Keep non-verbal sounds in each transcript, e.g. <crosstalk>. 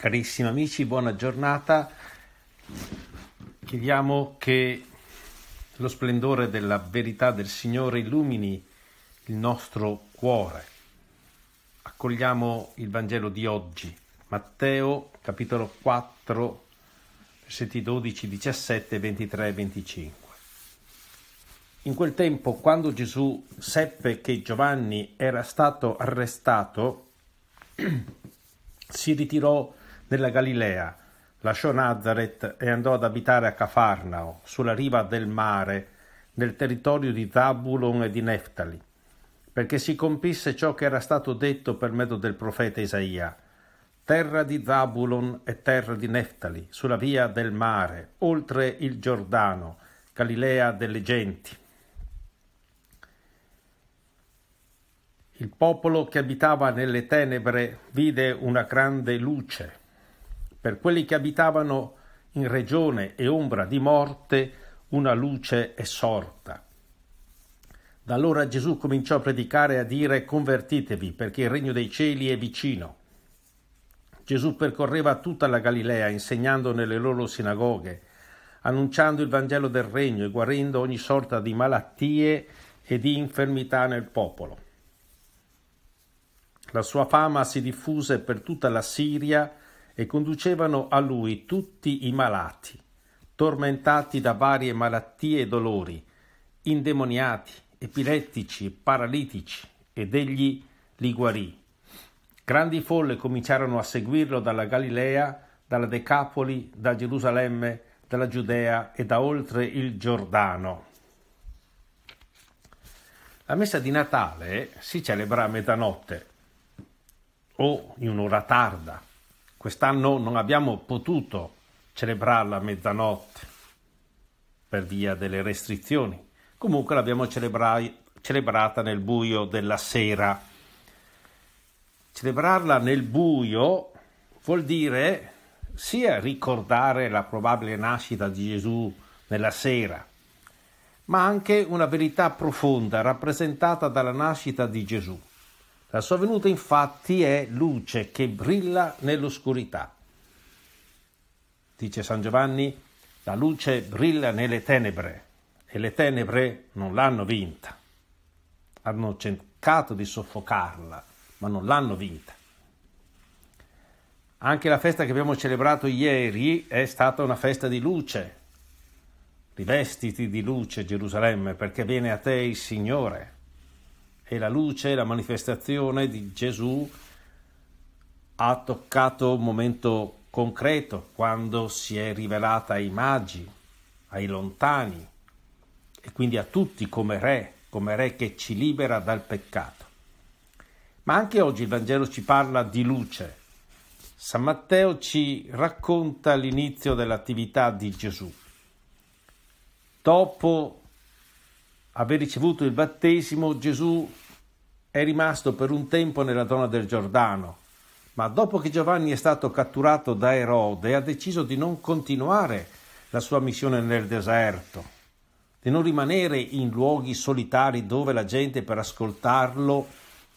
Carissimi amici, buona giornata. Chiediamo che lo splendore della verità del Signore illumini il nostro cuore. Accogliamo il Vangelo di oggi, Matteo capitolo 4, versetti 12, 17, 23 e 25. In quel tempo, quando Gesù seppe che Giovanni era stato arrestato, <clears throat> si ritirò della Galilea, lasciò Nazareth e andò ad abitare a Cafarnao, sulla riva del mare, nel territorio di Zabulon e di Neftali, perché si compisse ciò che era stato detto per mezzo del profeta Isaia. Terra di Zabulon e terra di Neftali, sulla via del mare, oltre il Giordano, Galilea delle genti. Il popolo che abitava nelle tenebre vide una grande luce per quelli che abitavano in regione e ombra di morte una luce è sorta. Da allora Gesù cominciò a predicare e a dire convertitevi perché il regno dei cieli è vicino. Gesù percorreva tutta la Galilea insegnando nelle loro sinagoghe, annunciando il Vangelo del regno e guarendo ogni sorta di malattie e di infermità nel popolo. La sua fama si diffuse per tutta la Siria e conducevano a lui tutti i malati, tormentati da varie malattie e dolori, indemoniati, epilettici paralitici, ed egli li guarì. Grandi folle cominciarono a seguirlo dalla Galilea, dalla Decapoli, da Gerusalemme, dalla Giudea e da oltre il Giordano. La messa di Natale si celebra a metanotte o in un'ora tarda, Quest'anno non abbiamo potuto celebrarla a mezzanotte per via delle restrizioni. Comunque l'abbiamo celebra- celebrata nel buio della sera. Celebrarla nel buio vuol dire sia ricordare la probabile nascita di Gesù nella sera, ma anche una verità profonda rappresentata dalla nascita di Gesù. La sua venuta infatti è luce che brilla nell'oscurità. Dice San Giovanni, la luce brilla nelle tenebre e le tenebre non l'hanno vinta. Hanno cercato di soffocarla, ma non l'hanno vinta. Anche la festa che abbiamo celebrato ieri è stata una festa di luce. Rivestiti di luce, Gerusalemme, perché viene a te il Signore e la luce, la manifestazione di Gesù ha toccato un momento concreto quando si è rivelata ai magi, ai lontani e quindi a tutti come re, come re che ci libera dal peccato. Ma anche oggi il Vangelo ci parla di luce. San Matteo ci racconta l'inizio dell'attività di Gesù. Dopo aver ricevuto il battesimo, Gesù è rimasto per un tempo nella zona del Giordano, ma dopo che Giovanni è stato catturato da Erode ha deciso di non continuare la sua missione nel deserto, di non rimanere in luoghi solitari dove la gente per ascoltarlo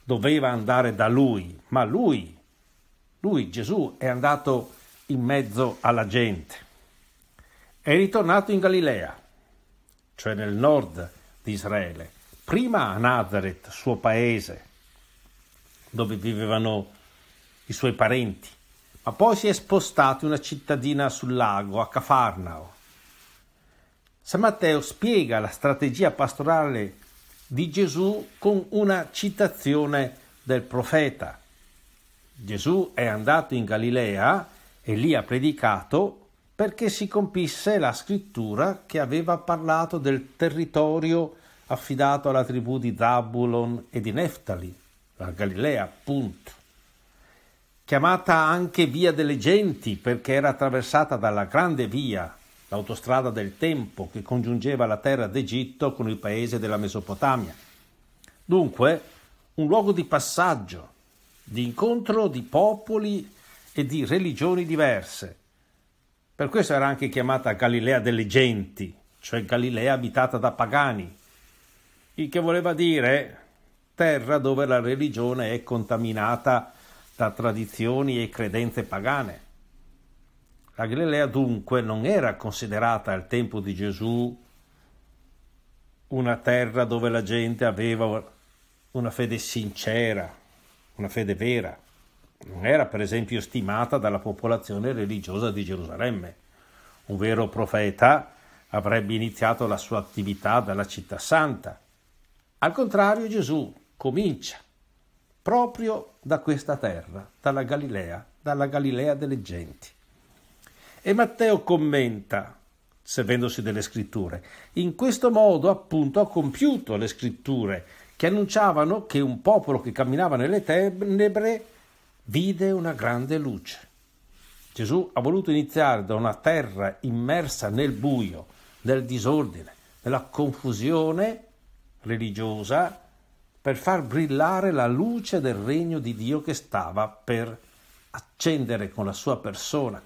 doveva andare da lui, ma lui, lui Gesù è andato in mezzo alla gente. È ritornato in Galilea, cioè nel nord, di Israele, prima a Nazareth, suo paese, dove vivevano i suoi parenti, ma poi si è spostato in una cittadina sul lago, a Cafarnao. San Matteo spiega la strategia pastorale di Gesù con una citazione del profeta. Gesù è andato in Galilea e lì ha predicato perché si compisse la scrittura che aveva parlato del territorio affidato alla tribù di Zabulon e di Neftali, la Galilea, appunto, chiamata anche Via delle Genti perché era attraversata dalla grande via, l'autostrada del tempo che congiungeva la terra d'Egitto con il paese della Mesopotamia. Dunque, un luogo di passaggio, di incontro di popoli e di religioni diverse. Per questo era anche chiamata Galilea delle Genti, cioè Galilea abitata da pagani, il che voleva dire terra dove la religione è contaminata da tradizioni e credenze pagane. La Galilea dunque non era considerata al tempo di Gesù una terra dove la gente aveva una fede sincera, una fede vera. Non era per esempio stimata dalla popolazione religiosa di Gerusalemme. Un vero profeta avrebbe iniziato la sua attività dalla città santa al contrario Gesù comincia proprio da questa terra, dalla Galilea, dalla Galilea delle genti. E Matteo commenta, servendosi delle scritture, in questo modo appunto ha compiuto le scritture che annunciavano che un popolo che camminava nelle tenebre vide una grande luce. Gesù ha voluto iniziare da una terra immersa nel buio, nel disordine, nella confusione religiosa per far brillare la luce del regno di Dio che stava per accendere con la sua persona.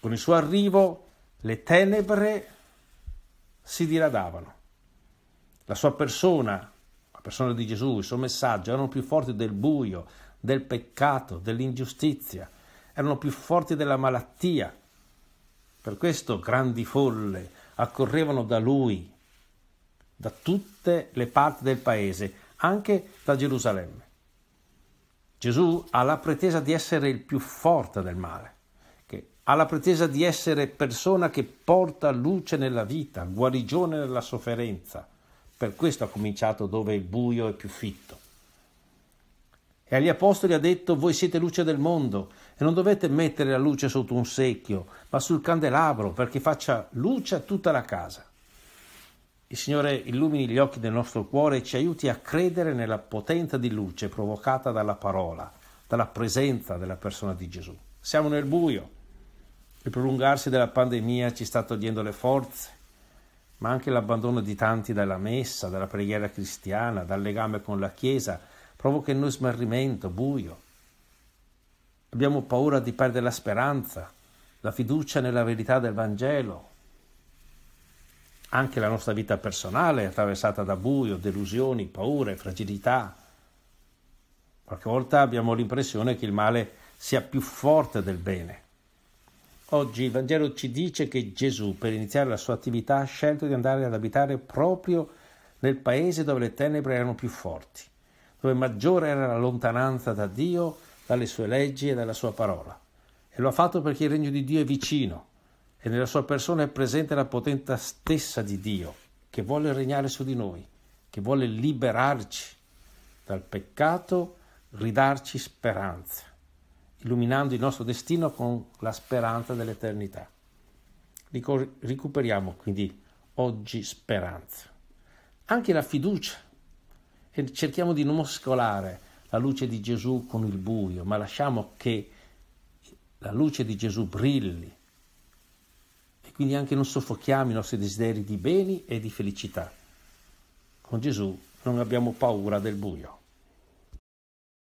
Con il suo arrivo le tenebre si diradavano. La sua persona, la persona di Gesù, il suo messaggio erano più forti del buio, del peccato, dell'ingiustizia, erano più forti della malattia. Per questo grandi folle accorrevano da lui da tutte le parti del paese, anche da Gerusalemme. Gesù ha la pretesa di essere il più forte del male, che ha la pretesa di essere persona che porta luce nella vita, guarigione nella sofferenza. Per questo ha cominciato dove il buio è più fitto. E agli apostoli ha detto, voi siete luce del mondo e non dovete mettere la luce sotto un secchio, ma sul candelabro perché faccia luce a tutta la casa. Il Signore illumini gli occhi del nostro cuore e ci aiuti a credere nella potenza di luce provocata dalla parola, dalla presenza della persona di Gesù. Siamo nel buio. Il prolungarsi della pandemia ci sta togliendo le forze, ma anche l'abbandono di tanti dalla messa, dalla preghiera cristiana, dal legame con la Chiesa, provoca in noi smarrimento, buio. Abbiamo paura di perdere la speranza, la fiducia nella verità del Vangelo, anche la nostra vita personale è attraversata da buio, delusioni, paure, fragilità. Qualche volta abbiamo l'impressione che il male sia più forte del bene. Oggi il Vangelo ci dice che Gesù, per iniziare la sua attività, ha scelto di andare ad abitare proprio nel paese dove le tenebre erano più forti, dove maggiore era la lontananza da Dio, dalle sue leggi e dalla sua parola. E lo ha fatto perché il regno di Dio è vicino e nella sua persona è presente la potenza stessa di Dio che vuole regnare su di noi, che vuole liberarci dal peccato, ridarci speranza, illuminando il nostro destino con la speranza dell'eternità. Recuperiamo quindi oggi speranza, anche la fiducia e cerchiamo di non mescolare la luce di Gesù con il buio, ma lasciamo che la luce di Gesù brilli quindi anche non soffochiamo i nostri desideri di beni e di felicità. Con Gesù non abbiamo paura del buio.